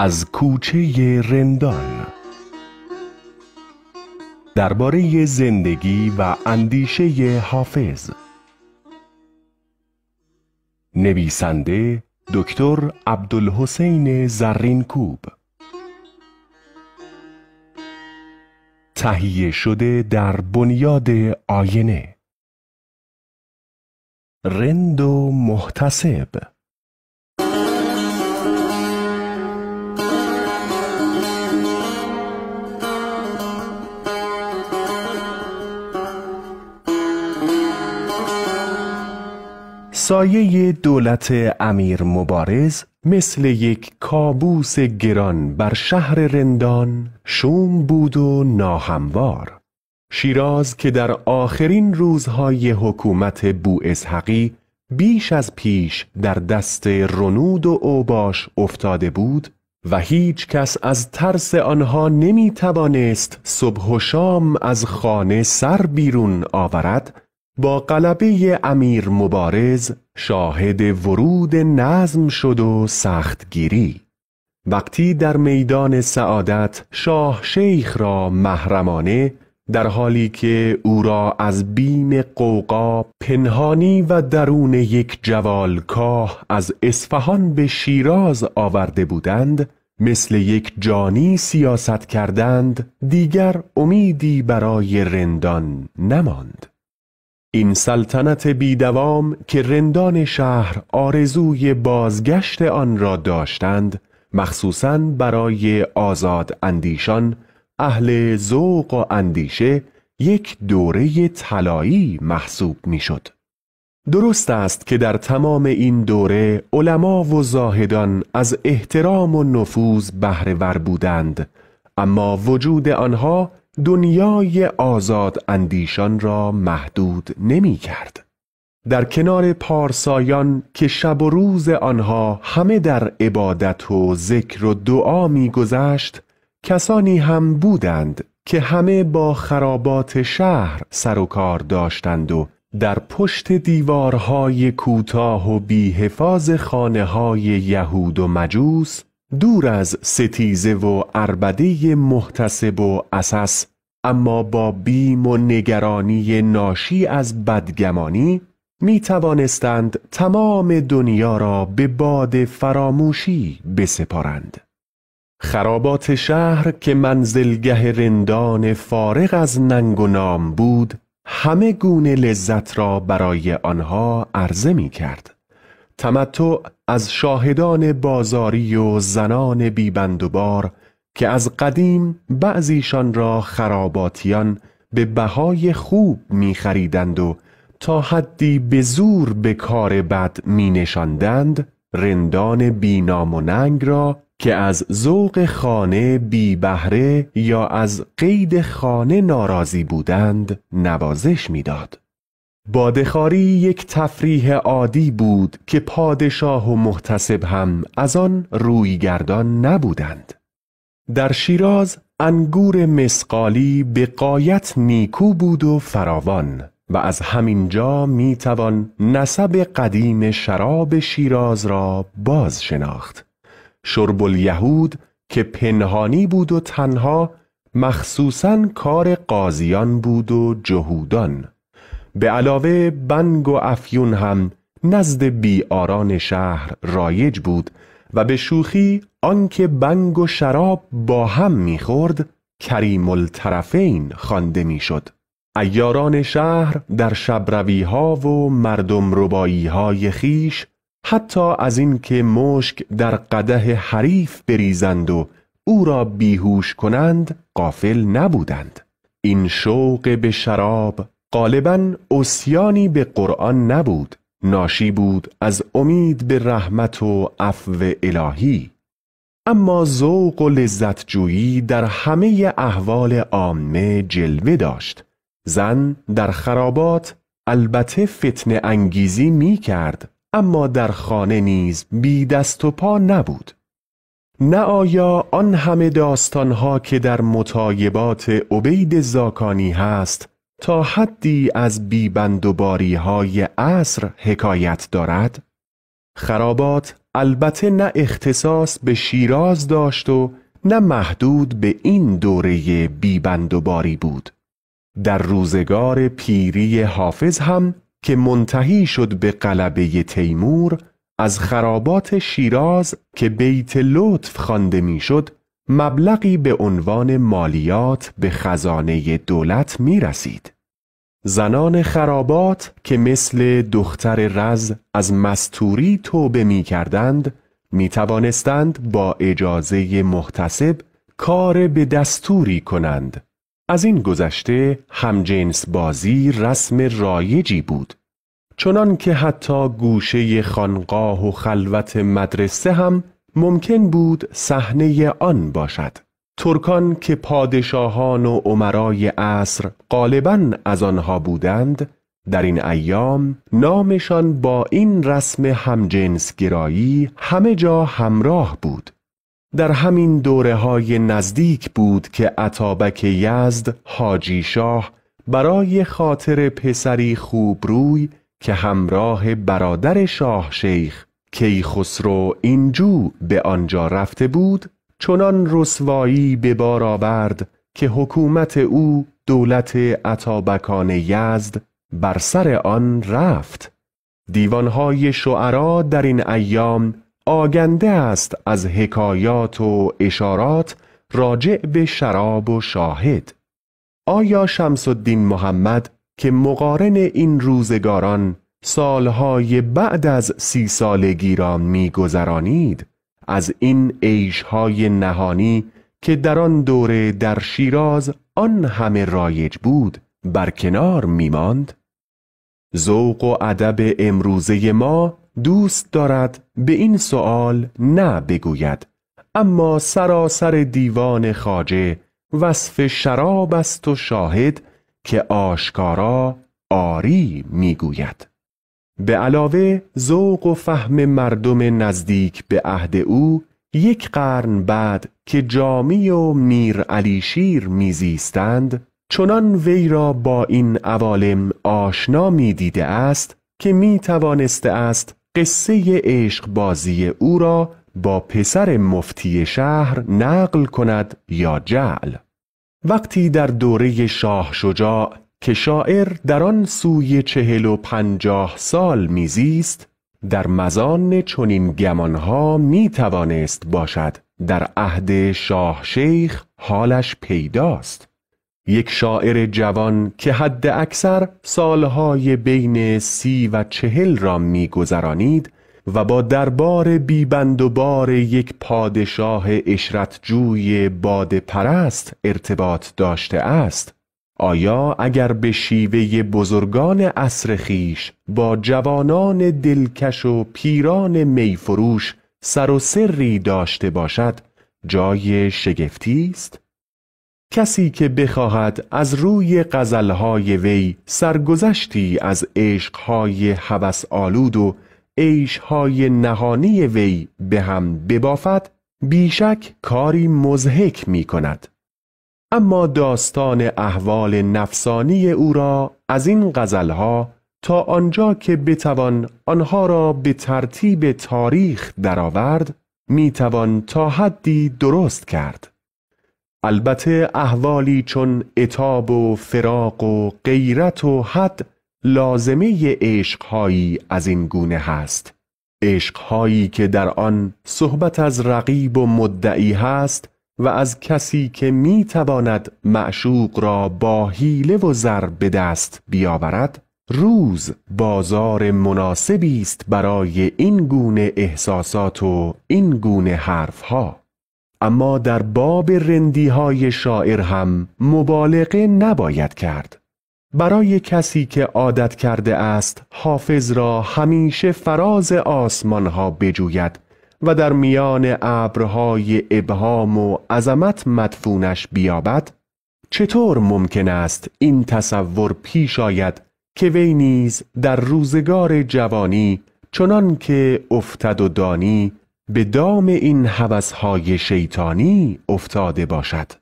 از کوچه رندان درباره زندگی و اندیشه حافظ نویسنده دکتر عبدالحسین زرینکوب تهیه شده در بنیاد آینه رند و محتسب سایه دولت امیر مبارز مثل یک کابوس گران بر شهر رندان شوم بود و ناهموار شیراز که در آخرین روزهای حکومت اسحقی بیش از پیش در دست رنود و اوباش افتاده بود و هیچ کس از ترس آنها نمی توانست صبح و شام از خانه سر بیرون آورد با قلبه امیر مبارز شاهد ورود نظم شد و سختگیری وقتی در میدان سعادت شاه شیخ را محرمانه در حالی که او را از بیم قوقا پنهانی و درون یک جوالکاه از اصفهان به شیراز آورده بودند مثل یک جانی سیاست کردند دیگر امیدی برای رندان نماند این سلطنت بیدوام که رندان شهر آرزوی بازگشت آن را داشتند مخصوصا برای آزاد اندیشان اهل ذوق و اندیشه یک دوره طلایی محسوب میشد. درست است که در تمام این دوره علما و زاهدان از احترام و نفوذ بهرهور بودند اما وجود آنها دنیای آزاد اندیشان را محدود نمی کرد. در کنار پارسایان که شب و روز آنها همه در عبادت و ذکر و دعا می گذشت کسانی هم بودند که همه با خرابات شهر سر و کار داشتند و در پشت دیوارهای کوتاه و بیحفاظ خانه های یهود و مجوس دور از ستیزه و عربده محتسب و اساس اما با بیم و نگرانی ناشی از بدگمانی می توانستند تمام دنیا را به باد فراموشی بسپارند خرابات شهر که منزلگه رندان فارغ از ننگ و نام بود همه گونه لذت را برای آنها عرضه می کرد تمتع از شاهدان بازاری و زنان بیبند بار که از قدیم بعضیشان را خراباتیان به بهای خوب می خریدند و تا حدی به زور به کار بد می نشندند، رندان بینام و ننگ را که از ذوق خانه بی بهره یا از قید خانه ناراضی بودند نوازش میداد. بادخاری یک تفریح عادی بود که پادشاه و محتسب هم از آن رویگردان نبودند در شیراز انگور مسقالی به قایت نیکو بود و فراوان و از همین جا می توان نسب قدیم شراب شیراز را باز شناخت شرب الیهود که پنهانی بود و تنها مخصوصا کار قاضیان بود و جهودان به علاوه بنگ و افیون هم نزد بیاران شهر رایج بود و به شوخی آنکه بنگ و شراب با هم میخورد کریم الطرفین خوانده میشد ایاران شهر در شبروی ها و مردم ربایی های خیش حتی از اینکه مشک در قده حریف بریزند و او را بیهوش کنند قافل نبودند این شوق به شراب غالبا اسیانی به قرآن نبود ناشی بود از امید به رحمت و عفو الهی اما ذوق و لذت جویی در همه احوال عامه جلوه داشت زن در خرابات البته فتن انگیزی می کرد اما در خانه نیز بی دست و پا نبود نه آیا آن همه داستانها که در متایبات عبید زاکانی هست تا حدی از بیبندوباری های عصر حکایت دارد خرابات البته نه اختصاص به شیراز داشت و نه محدود به این دوره بیبندوباری بود در روزگار پیری حافظ هم که منتهی شد به قلبه تیمور از خرابات شیراز که بیت لطف خوانده میشد مبلغی به عنوان مالیات به خزانه دولت می رسید. زنان خرابات که مثل دختر رز از مستوری توبه می کردند می توانستند با اجازه محتسب کار به دستوری کنند. از این گذشته همجنس بازی رسم رایجی بود. چنان که حتی گوشه خانقاه و خلوت مدرسه هم ممکن بود صحنه آن باشد ترکان که پادشاهان و عمرای عصر غالبا از آنها بودند در این ایام نامشان با این رسم همجنسگرایی همه جا همراه بود در همین دوره های نزدیک بود که عطابک یزد حاجی شاه برای خاطر پسری خوبروی که همراه برادر شاه شیخ خسرو اینجو به آنجا رفته بود چنان رسوایی به بار آورد که حکومت او دولت عطابکان یزد بر سر آن رفت دیوانهای شعرا در این ایام آگنده است از حکایات و اشارات راجع به شراب و شاهد آیا شمس الدین محمد که مقارن این روزگاران سالهای بعد از سی سالگی را گذرانید از این عیشهای نهانی که در آن دوره در شیراز آن همه رایج بود بر می ماند؟ ذوق و ادب امروزه ما دوست دارد به این سوال نه بگوید اما سراسر دیوان خاجه وصف شراب است و شاهد که آشکارا آری میگوید به علاوه ذوق و فهم مردم نزدیک به عهد او یک قرن بعد که جامی و میر علی شیر میزیستند چنان وی را با این عوالم آشنا می است که می توانسته است قصه عشق بازی او را با پسر مفتی شهر نقل کند یا جعل وقتی در دوره شاه شجاع که شاعر در آن سوی چهل و پنجاه سال میزیست در مزان چنین گمانها می توانست باشد در عهد شاه شیخ حالش پیداست یک شاعر جوان که حد اکثر سالهای بین سی و چهل را میگذرانید و با دربار بیبند و بار یک پادشاه اشرتجوی باد پرست ارتباط داشته است آیا اگر به شیوه بزرگان عصر خیش با جوانان دلکش و پیران میفروش سر و سری داشته باشد جای شگفتی است کسی که بخواهد از روی قزلهای وی سرگذشتی از عشقهای حوث آلود و عیشهای نهانی وی به هم ببافد بیشک کاری مزهک می کند اما داستان احوال نفسانی او را از این غزلها تا آنجا که بتوان آنها را به ترتیب تاریخ درآورد میتوان تا حدی درست کرد البته احوالی چون اتاب و فراق و غیرت و حد لازمه عشقهایی از این گونه هست عشقهایی که در آن صحبت از رقیب و مدعی هست و از کسی که می تواند معشوق را با حیله و زر به دست بیاورد روز بازار مناسبی است برای این گونه احساسات و این گونه حرف ها اما در باب رندی های شاعر هم مبالغه نباید کرد برای کسی که عادت کرده است حافظ را همیشه فراز آسمان ها بجوید و در میان ابرهای ابهام و عظمت مدفونش بیابد چطور ممکن است این تصور پیش آید که وی نیز در روزگار جوانی چنان که افتد و دانی به دام این هوسهای شیطانی افتاده باشد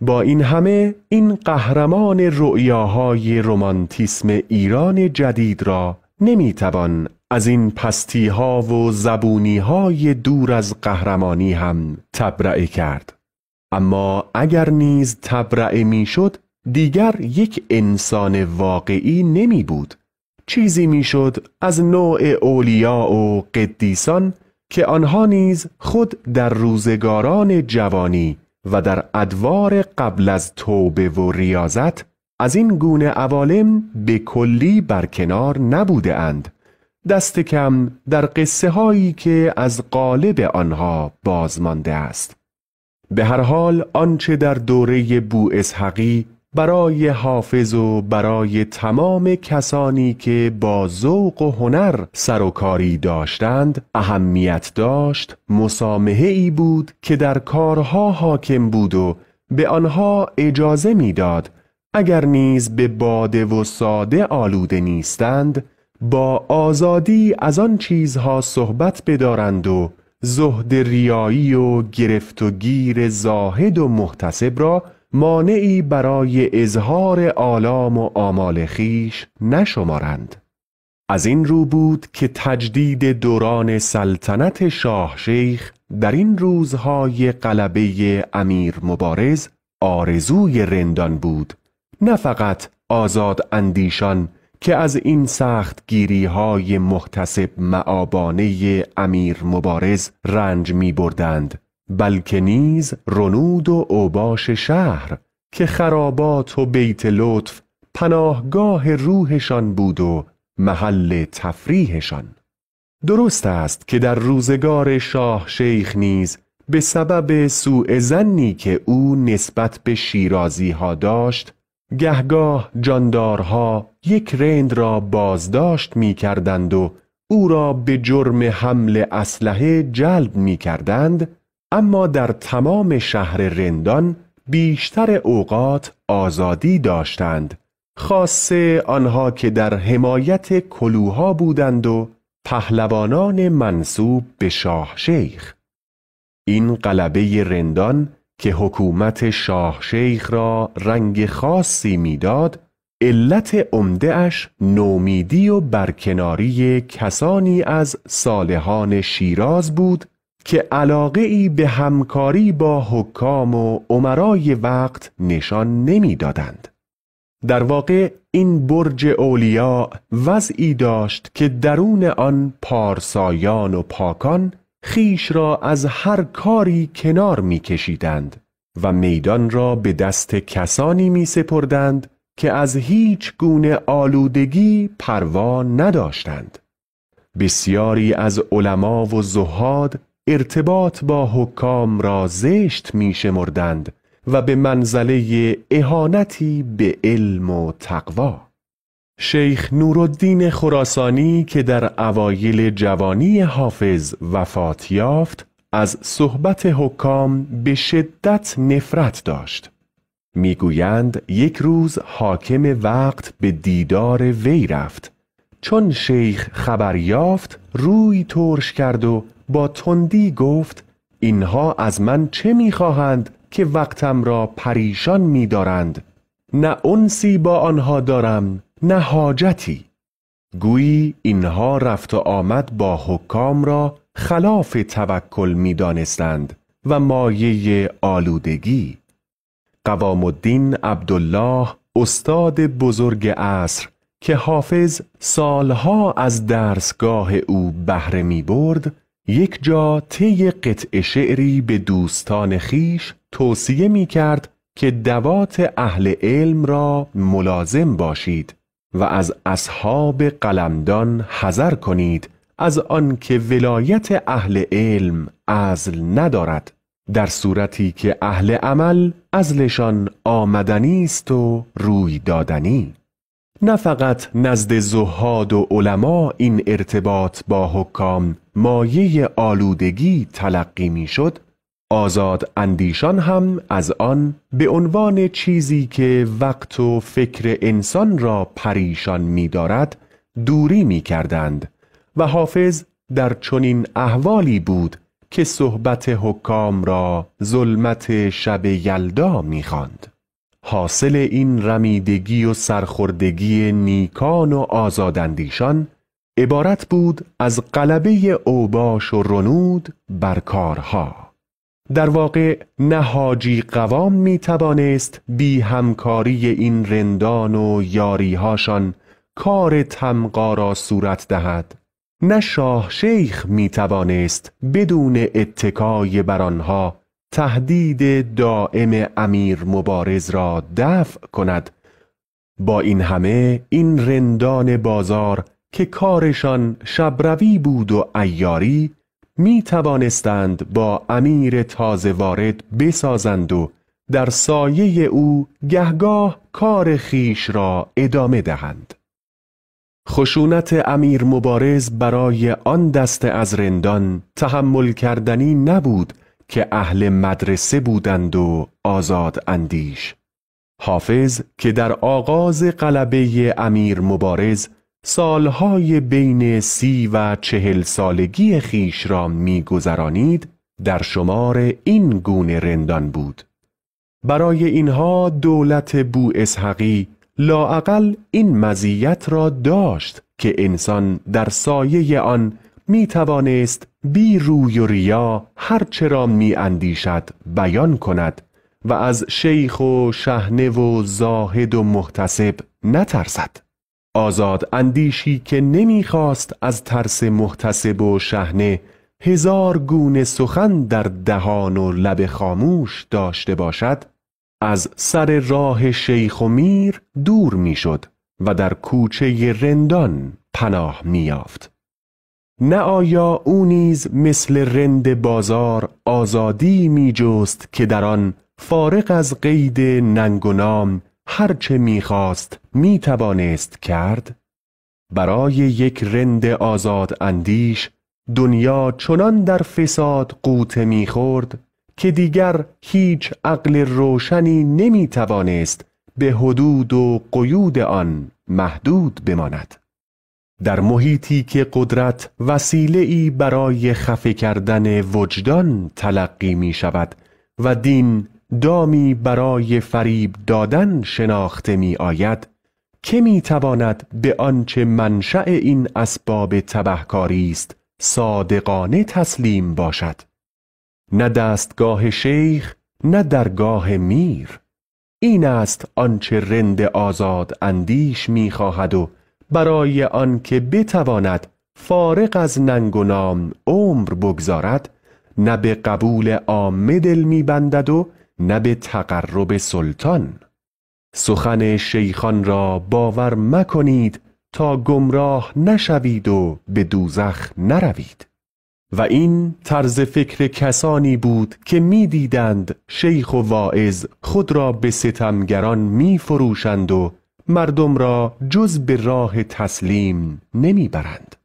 با این همه این قهرمان رؤیاهای رومانتیسم ایران جدید را نمی توان از این پستی ها و زبونی های دور از قهرمانی هم تبرعه کرد اما اگر نیز تبرعه شد دیگر یک انسان واقعی نمی بود چیزی می شد از نوع اولیا و قدیسان که آنها نیز خود در روزگاران جوانی و در ادوار قبل از توبه و ریاضت از این گونه عوالم به کلی برکنار نبوده اند دست کم در قصه هایی که از قالب آنها بازمانده است به هر حال آنچه در دوره بو اسحقی برای حافظ و برای تمام کسانی که با ذوق و هنر سر و کاری داشتند اهمیت داشت مسامحه ای بود که در کارها حاکم بود و به آنها اجازه میداد اگر نیز به باده و ساده آلوده نیستند با آزادی از آن چیزها صحبت بدارند و زهد ریایی و گرفت و گیر زاهد و محتسب را مانعی برای اظهار آلام و آمال خیش نشمارند از این رو بود که تجدید دوران سلطنت شاه شیخ در این روزهای قلبه امیر مبارز آرزوی رندان بود نه فقط آزاد اندیشان که از این سخت گیری های محتسب معابانه امیر مبارز رنج می بردند بلکه نیز رنود و اوباش شهر که خرابات و بیت لطف پناهگاه روحشان بود و محل تفریحشان درست است که در روزگار شاه شیخ نیز به سبب سوء زنی که او نسبت به شیرازی ها داشت گهگاه جاندارها یک رند را بازداشت می کردند و او را به جرم حمل اسلحه جلب می کردند اما در تمام شهر رندان بیشتر اوقات آزادی داشتند خاصه آنها که در حمایت کلوها بودند و پهلوانان منصوب به شاه شیخ این قلبه رندان که حکومت شاه شیخ را رنگ خاصی میداد علت اش نومیدی و برکناری کسانی از صالحان شیراز بود که علاقه ای به همکاری با حکام و عمرای وقت نشان نمیدادند. در واقع این برج اولیا وضعی داشت که درون آن پارسایان و پاکان خیش را از هر کاری کنار می کشیدند و میدان را به دست کسانی می سپردند که از هیچ گونه آلودگی پروا نداشتند بسیاری از علما و زهاد ارتباط با حکام را زشت می شمردند و به منزله اهانتی به علم و تقوا شیخ نورالدین خراسانی که در اوایل جوانی حافظ وفات یافت از صحبت حکام به شدت نفرت داشت میگویند یک روز حاکم وقت به دیدار وی رفت چون شیخ خبر یافت روی ترش کرد و با تندی گفت اینها از من چه میخواهند که وقتم را پریشان میدارند نه انسی با آنها دارم نه حاجتی گویی اینها رفت و آمد با حکام را خلاف توکل می دانستند و مایه آلودگی قوام الدین عبدالله استاد بزرگ عصر که حافظ سالها از درسگاه او بهره می برد یک جا طی قطع شعری به دوستان خیش توصیه می کرد که دوات اهل علم را ملازم باشید و از اصحاب قلمدان حذر کنید از آنکه ولایت اهل علم ازل ندارد در صورتی که اهل عمل ازلشان آمدنی است و روی دادنی نه فقط نزد زهاد و علما این ارتباط با حکام مایه آلودگی تلقی میشد آزاد اندیشان هم از آن به عنوان چیزی که وقت و فکر انسان را پریشان می دارد دوری می کردند و حافظ در چنین احوالی بود که صحبت حکام را ظلمت شب یلدا می خاند. حاصل این رمیدگی و سرخوردگی نیکان و آزاداندیشان عبارت بود از قلبه اوباش و رنود بر کارها در واقع نه حاجی قوام می توانست بی همکاری این رندان و یاریهاشان کار تمقا را صورت دهد نه شاه شیخ می توانست بدون اتکای بر آنها تهدید دائم امیر مبارز را دفع کند با این همه این رندان بازار که کارشان شبروی بود و ایاری می توانستند با امیر تازه وارد بسازند و در سایه او گهگاه کار خیش را ادامه دهند خشونت امیر مبارز برای آن دست از رندان تحمل کردنی نبود که اهل مدرسه بودند و آزاد اندیش حافظ که در آغاز قلبه امیر مبارز سالهای بین سی و چهل سالگی خیش را میگذرانید در شمار این گونه رندان بود برای اینها دولت بو اسحقی لاعقل این مزیت را داشت که انسان در سایه آن می توانست بی روی و ریا هرچه را می اندیشد بیان کند و از شیخ و شهنه و زاهد و محتسب نترسد آزاد اندیشی که نمیخواست از ترس محتسب و شهنه هزار گونه سخن در دهان و لب خاموش داشته باشد از سر راه شیخ و میر دور میشد و در کوچه رندان پناه میافت نه آیا او نیز مثل رند بازار آزادی میجست که در آن فارغ از قید ننگ و نام هرچه میخواست میتوانست کرد برای یک رند آزاد اندیش دنیا چنان در فساد قوطه میخورد که دیگر هیچ عقل روشنی نمیتوانست به حدود و قیود آن محدود بماند در محیطی که قدرت وسیله ای برای خفه کردن وجدان تلقی می شود و دین دامی برای فریب دادن شناخته می آید که می تواند به آنچه منشأ این اسباب تبهکاری است صادقانه تسلیم باشد نه دستگاه شیخ نه درگاه میر این است آنچه رند آزاد اندیش می خواهد و برای آنکه بتواند فارق از ننگ و نام عمر بگذارد نه به قبول آمدل دل میبندد و نه به تقرب سلطان سخن شیخان را باور مکنید تا گمراه نشوید و به دوزخ نروید و این طرز فکر کسانی بود که میدیدند شیخ و واعظ خود را به ستمگران می و مردم را جز به راه تسلیم نمیبرند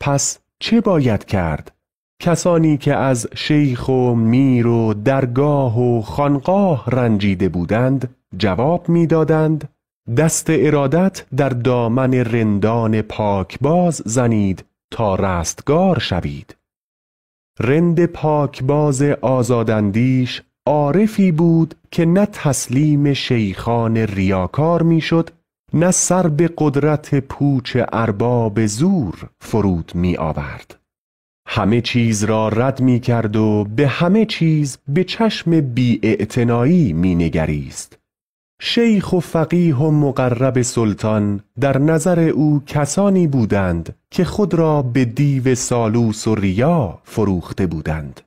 پس چه باید کرد کسانی که از شیخ و میر و درگاه و خانقاه رنجیده بودند جواب میدادند دست ارادت در دامن رندان پاکباز زنید تا رستگار شوید رند پاکباز آزاداندیش عارفی بود که نه تسلیم شیخان ریاکار میشد نه سر به قدرت پوچ ارباب زور فرود می آورد همه چیز را رد می کرد و به همه چیز به چشم بی می نگریست. شیخ و فقیه و مقرب سلطان در نظر او کسانی بودند که خود را به دیو سالوس و ریا فروخته بودند.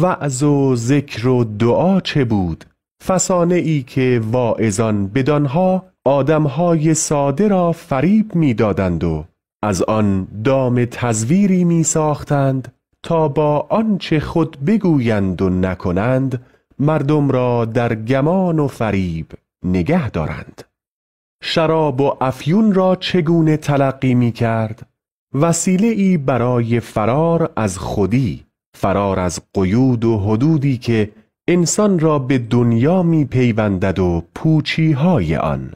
وعظ و ذکر و دعا چه بود؟ فسانه ای که واعظان بدانها آدمهای ساده را فریب میدادند و از آن دام تزویری می ساختند تا با آنچه خود بگویند و نکنند مردم را در گمان و فریب نگه دارند شراب و افیون را چگونه تلقی می کرد وسیله ای برای فرار از خودی فرار از قیود و حدودی که انسان را به دنیا می پیوندد و پوچی های آن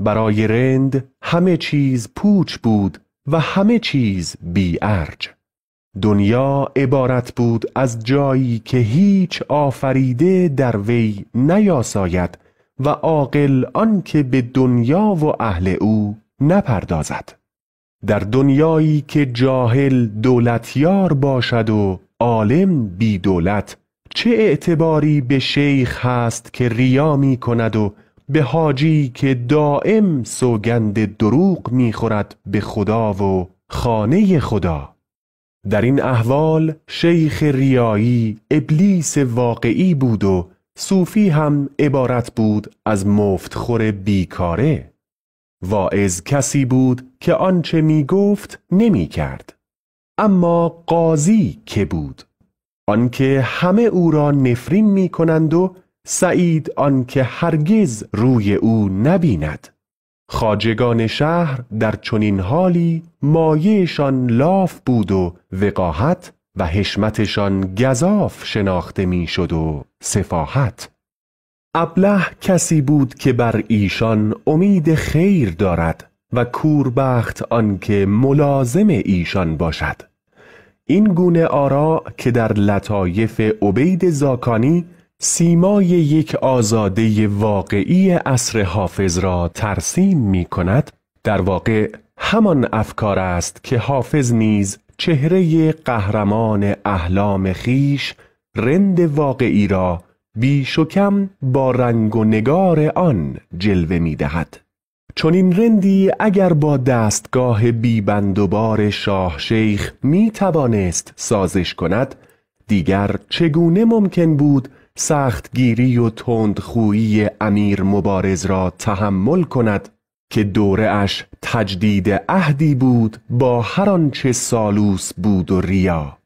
برای رند همه چیز پوچ بود و همه چیز بی ارج. دنیا عبارت بود از جایی که هیچ آفریده در وی نیاساید و عاقل آنکه به دنیا و اهل او نپردازد در دنیایی که جاهل دولتیار باشد و عالم بی دولت چه اعتباری به شیخ هست که ریا می کند و به حاجی که دائم سوگند دروغ میخورد به خدا و خانه خدا در این احوال شیخ ریایی ابلیس واقعی بود و صوفی هم عبارت بود از مفتخور بیکاره واعظ کسی بود که آنچه می گفت نمی کرد. اما قاضی که بود آنکه همه او را نفرین می کنند و سعید آنکه هرگز روی او نبیند خاجگان شهر در چنین حالی مایهشان لاف بود و وقاحت و هشمتشان گذاف شناخته میشد و سفاحت ابله کسی بود که بر ایشان امید خیر دارد و کوربخت آنکه ملازم ایشان باشد این گونه آرا که در لطایف عبید زاکانی سیمای یک آزاده واقعی اصر حافظ را ترسیم می کند در واقع همان افکار است که حافظ نیز چهره قهرمان احلام خیش رند واقعی را بیش و کم با رنگ و نگار آن جلوه می دهد چون این رندی اگر با دستگاه بیبندوبار شاه شیخ می توانست سازش کند دیگر چگونه ممکن بود سختگیری و تندخویی امیر مبارز را تحمل کند که دوره اش تجدید عهدی بود با هر آنچه سالوس بود و ریا